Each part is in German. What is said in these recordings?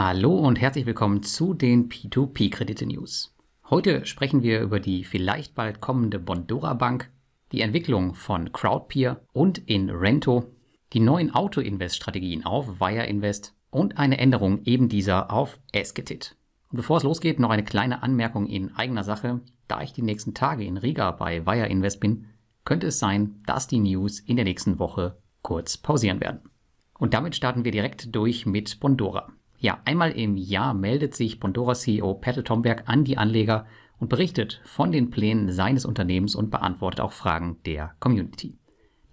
Hallo und herzlich willkommen zu den P2P-Kredite-News. Heute sprechen wir über die vielleicht bald kommende Bondora Bank, die Entwicklung von Crowdpeer und in Rento, die neuen Auto-Invest-Strategien auf Wire Invest und eine Änderung eben dieser auf Esketit. Und bevor es losgeht, noch eine kleine Anmerkung in eigener Sache. Da ich die nächsten Tage in Riga bei Wire Invest bin, könnte es sein, dass die News in der nächsten Woche kurz pausieren werden. Und damit starten wir direkt durch mit Bondora. Ja, einmal im Jahr meldet sich Bondora CEO Pette Tomberg an die Anleger und berichtet von den Plänen seines Unternehmens und beantwortet auch Fragen der Community.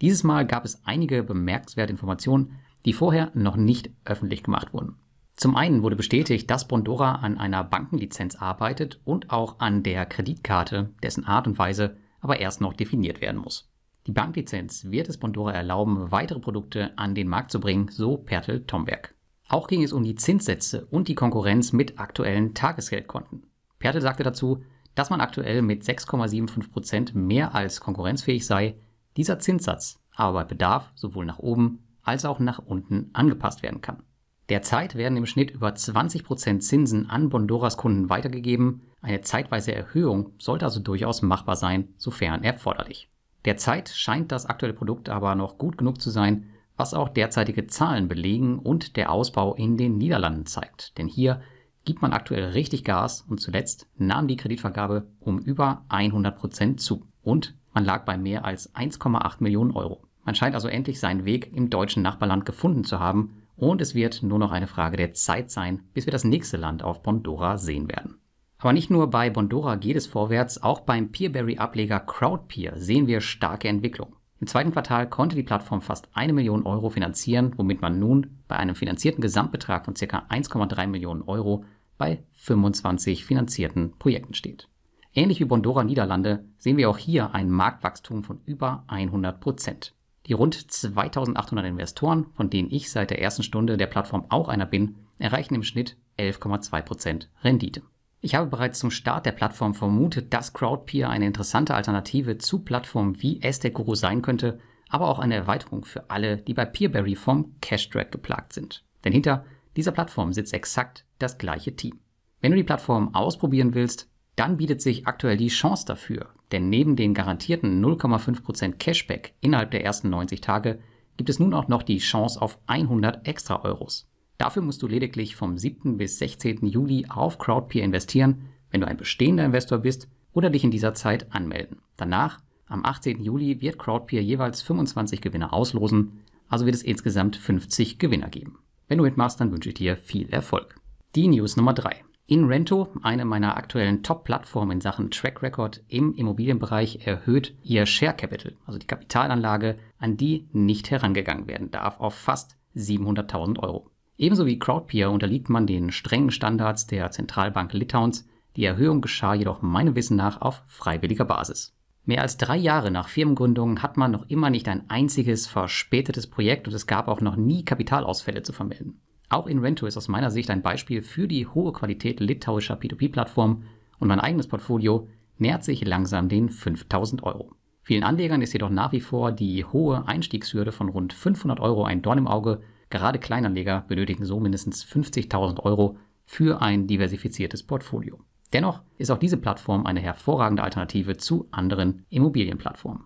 Dieses Mal gab es einige bemerkenswerte Informationen, die vorher noch nicht öffentlich gemacht wurden. Zum einen wurde bestätigt, dass Bondora an einer Bankenlizenz arbeitet und auch an der Kreditkarte, dessen Art und Weise aber erst noch definiert werden muss. Die Banklizenz wird es Bondora erlauben, weitere Produkte an den Markt zu bringen, so Pertel Tomberg. Auch ging es um die Zinssätze und die Konkurrenz mit aktuellen Tagesgeldkonten. Perte sagte dazu, dass man aktuell mit 6,75% Prozent mehr als konkurrenzfähig sei, dieser Zinssatz aber bei Bedarf sowohl nach oben als auch nach unten angepasst werden kann. Derzeit werden im Schnitt über 20% Prozent Zinsen an Bondoras Kunden weitergegeben. Eine zeitweise Erhöhung sollte also durchaus machbar sein, sofern erforderlich. Derzeit scheint das aktuelle Produkt aber noch gut genug zu sein, was auch derzeitige Zahlen belegen und der Ausbau in den Niederlanden zeigt. Denn hier gibt man aktuell richtig Gas und zuletzt nahm die Kreditvergabe um über 100 Prozent zu und man lag bei mehr als 1,8 Millionen Euro. Man scheint also endlich seinen Weg im deutschen Nachbarland gefunden zu haben und es wird nur noch eine Frage der Zeit sein, bis wir das nächste Land auf Bondora sehen werden. Aber nicht nur bei Bondora geht es vorwärts, auch beim Peerberry-Ableger Crowdpeer sehen wir starke Entwicklungen. Im zweiten Quartal konnte die Plattform fast eine Million Euro finanzieren, womit man nun bei einem finanzierten Gesamtbetrag von ca. 1,3 Millionen Euro bei 25 finanzierten Projekten steht. Ähnlich wie Bondora Niederlande sehen wir auch hier ein Marktwachstum von über 100 Prozent. Die rund 2800 Investoren, von denen ich seit der ersten Stunde der Plattform auch einer bin, erreichen im Schnitt 11,2 Prozent Rendite. Ich habe bereits zum Start der Plattform vermutet, dass Crowdpeer eine interessante Alternative zu Plattformen wie Guru sein könnte, aber auch eine Erweiterung für alle, die bei Peerberry vom Cash-Drag geplagt sind. Denn hinter dieser Plattform sitzt exakt das gleiche Team. Wenn du die Plattform ausprobieren willst, dann bietet sich aktuell die Chance dafür, denn neben den garantierten 0,5% Cashback innerhalb der ersten 90 Tage gibt es nun auch noch die Chance auf 100 extra Euros. Dafür musst du lediglich vom 7. bis 16. Juli auf Crowdpeer investieren, wenn du ein bestehender Investor bist oder dich in dieser Zeit anmelden. Danach, am 18. Juli, wird Crowdpeer jeweils 25 Gewinner auslosen, also wird es insgesamt 50 Gewinner geben. Wenn du mitmachst, dann wünsche ich dir viel Erfolg. Die News Nummer 3. In Rento, eine meiner aktuellen Top-Plattformen in Sachen Track Record im Immobilienbereich, erhöht ihr Share Capital, also die Kapitalanlage, an die nicht herangegangen werden darf, auf fast 700.000 Euro. Ebenso wie Crowdpeer unterliegt man den strengen Standards der Zentralbank Litauens. Die Erhöhung geschah jedoch meinem Wissen nach auf freiwilliger Basis. Mehr als drei Jahre nach Firmengründung hat man noch immer nicht ein einziges verspätetes Projekt und es gab auch noch nie Kapitalausfälle zu vermelden. Auch Invento ist aus meiner Sicht ein Beispiel für die hohe Qualität litauischer P2P-Plattformen und mein eigenes Portfolio nähert sich langsam den 5000 Euro. Vielen Anlegern ist jedoch nach wie vor die hohe Einstiegshürde von rund 500 Euro ein Dorn im Auge Gerade Kleinanleger benötigen so mindestens 50.000 Euro für ein diversifiziertes Portfolio. Dennoch ist auch diese Plattform eine hervorragende Alternative zu anderen Immobilienplattformen.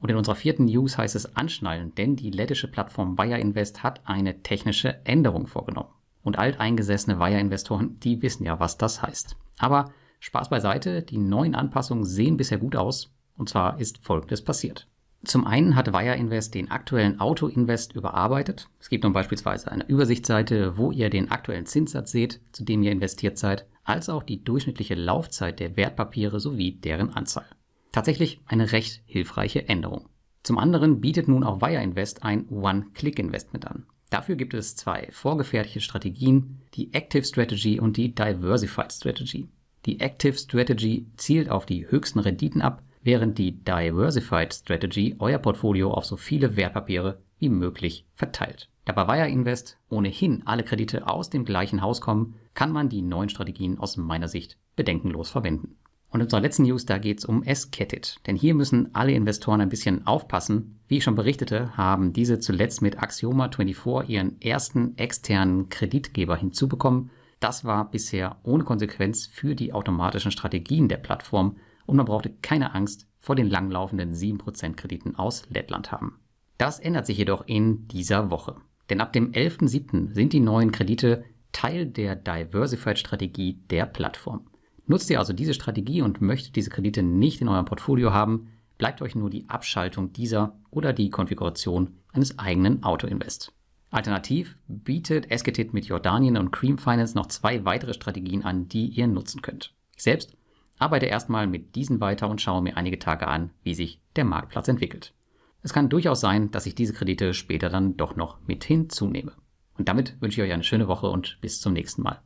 Und in unserer vierten News heißt es anschnallen, denn die lettische Plattform Wire Invest hat eine technische Änderung vorgenommen. Und alteingesessene Wire Investoren, die wissen ja, was das heißt. Aber Spaß beiseite, die neuen Anpassungen sehen bisher gut aus. Und zwar ist Folgendes passiert. Zum einen hat Wire Invest den aktuellen Auto Invest überarbeitet. Es gibt nun beispielsweise eine Übersichtsseite, wo ihr den aktuellen Zinssatz seht, zu dem ihr investiert seid, als auch die durchschnittliche Laufzeit der Wertpapiere sowie deren Anzahl. Tatsächlich eine recht hilfreiche Änderung. Zum anderen bietet nun auch Wire Invest ein One-Click-Investment an. Dafür gibt es zwei vorgefertigte Strategien, die Active Strategy und die Diversified Strategy. Die Active Strategy zielt auf die höchsten Renditen ab während die Diversified Strategy euer Portfolio auf so viele Wertpapiere wie möglich verteilt. Da bei Wire Invest ohnehin alle Kredite aus dem gleichen Haus kommen, kann man die neuen Strategien aus meiner Sicht bedenkenlos verwenden. Und in unserer letzten News, da geht's um S-Kettit. Denn hier müssen alle Investoren ein bisschen aufpassen. Wie ich schon berichtete, haben diese zuletzt mit Axioma24 ihren ersten externen Kreditgeber hinzubekommen. Das war bisher ohne Konsequenz für die automatischen Strategien der Plattform, und man brauchte keine Angst vor den langlaufenden 7% Krediten aus Lettland haben. Das ändert sich jedoch in dieser Woche. Denn ab dem 11.07. sind die neuen Kredite Teil der Diversified-Strategie der Plattform. Nutzt ihr also diese Strategie und möchtet diese Kredite nicht in eurem Portfolio haben, bleibt euch nur die Abschaltung dieser oder die Konfiguration eines eigenen Autoinvest. Alternativ bietet Esketit mit Jordanien und Cream Finance noch zwei weitere Strategien an, die ihr nutzen könnt. Ich selbst arbeite erstmal mit diesen weiter und schaue mir einige Tage an, wie sich der Marktplatz entwickelt. Es kann durchaus sein, dass ich diese Kredite später dann doch noch mit hinzunehme. Und damit wünsche ich euch eine schöne Woche und bis zum nächsten Mal.